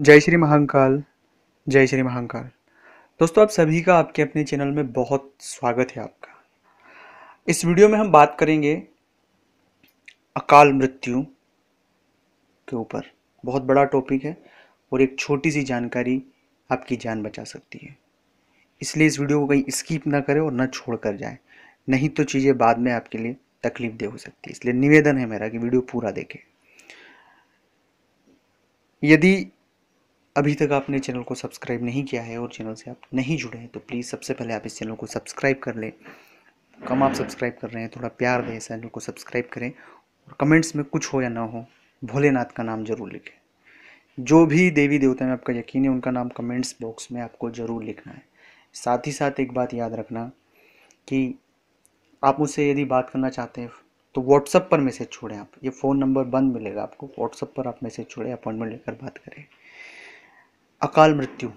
जय श्री महाकाल जय श्री महाकाल दोस्तों आप सभी का आपके अपने चैनल में बहुत स्वागत है आपका इस वीडियो में हम बात करेंगे अकाल मृत्यु के ऊपर बहुत बड़ा टॉपिक है और एक छोटी सी जानकारी आपकी जान बचा सकती है इसलिए इस वीडियो को कहीं स्किप ना करें और ना छोड़ कर जाए नहीं तो चीज़ें बाद में आपके लिए तकलीफ दे हो सकती है इसलिए निवेदन है मेरा कि वीडियो पूरा देखें यदि अभी तक आपने चैनल को सब्सक्राइब नहीं किया है और चैनल से आप नहीं जुड़े हैं तो प्लीज़ सबसे पहले आप इस चैनल को सब्सक्राइब कर लें कम आप सब्सक्राइब कर रहे हैं थोड़ा प्यार दें चैनल को सब्सक्राइब करें और कमेंट्स में कुछ हो या ना हो भोलेनाथ का नाम जरूर लिखें जो भी देवी देवता में आपका यकीन है उनका नाम कमेंट्स बॉक्स में आपको ज़रूर लिखना है साथ ही साथ एक बात याद रखना कि आप मुझसे यदि बात करना चाहते हैं तो व्हाट्सअप पर मैसेज छोड़ें आप ये फ़ोन नंबर बंद मिलेगा आपको व्हाट्सअप पर आप मैसेज छोड़ें अपॉइंटमेंट लेकर बात करें अकाल मृत्यु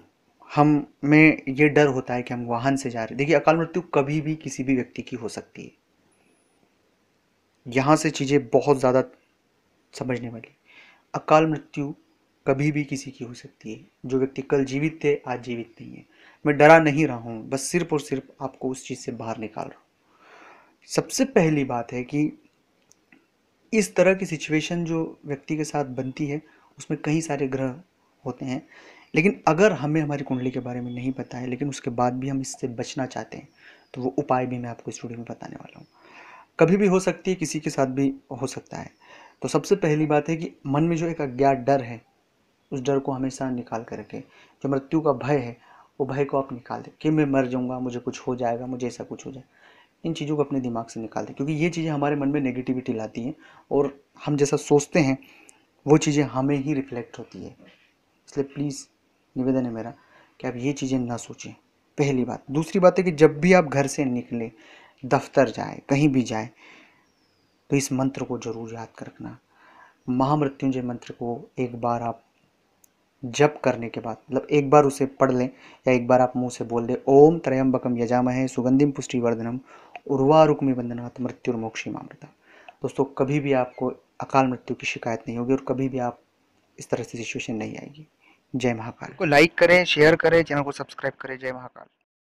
हम में ये डर होता है कि हम वाहन से जा रहे देखिए अकाल मृत्यु कभी भी किसी भी व्यक्ति की हो सकती है यहाँ से चीज़ें बहुत ज़्यादा समझने वाली अकाल मृत्यु कभी भी किसी की हो सकती है जो व्यक्ति कल जीवित थे आज जीवित नहीं है मैं डरा नहीं रहा हूँ बस सिर्फ और सिर्फ आपको उस चीज़ से बाहर निकाल रहा हूँ सबसे पहली बात है कि इस तरह की सिचुएशन जो व्यक्ति के साथ बनती है उसमें कई सारे ग्रह होते हैं लेकिन अगर हमें हमारी कुंडली के बारे में नहीं पता है लेकिन उसके बाद भी हम इससे बचना चाहते हैं तो वो उपाय भी मैं आपको इस वीडियो में बताने वाला हूँ कभी भी हो सकती है किसी के साथ भी हो सकता है तो सबसे पहली बात है कि मन में जो एक अज्ञात डर है उस डर को हमेशा निकाल करके जो मृत्यु का भय है वो भय को आप निकाल दें कि मैं मर जाऊँगा मुझे कुछ हो जाएगा मुझे ऐसा कुछ हो जाए इन चीज़ों को अपने दिमाग से निकाल दें क्योंकि ये चीज़ें हमारे मन में नेगेटिविटी लाती हैं और हम जैसा सोचते हैं वो चीज़ें हमें ही रिफ्लेक्ट होती है इसलिए प्लीज़ निवेदन है मेरा कि आप ये चीज़ें ना सोचें पहली बात दूसरी बात है कि जब भी आप घर से निकले दफ्तर जाए कहीं भी जाए तो इस मंत्र को जरूर याद कर रखना महामृत्युंजय मंत्र को एक बार आप जप करने के बाद मतलब एक बार उसे पढ़ लें या एक बार आप मुंह से बोल दें ओम त्रयम्बकम है सुगंधिम पुष्टि वर्धनम उर्वा रुक्मी मृत्यु और मोक्षी मामृता दोस्तों कभी भी आपको अकाल मृत्यु की शिकायत नहीं होगी और कभी भी आप इस तरह से सिचुएशन नहीं आएगी जय महाकाल को लाइक करें शेयर करें चैनल को सब्सक्राइब करें जय महाकाल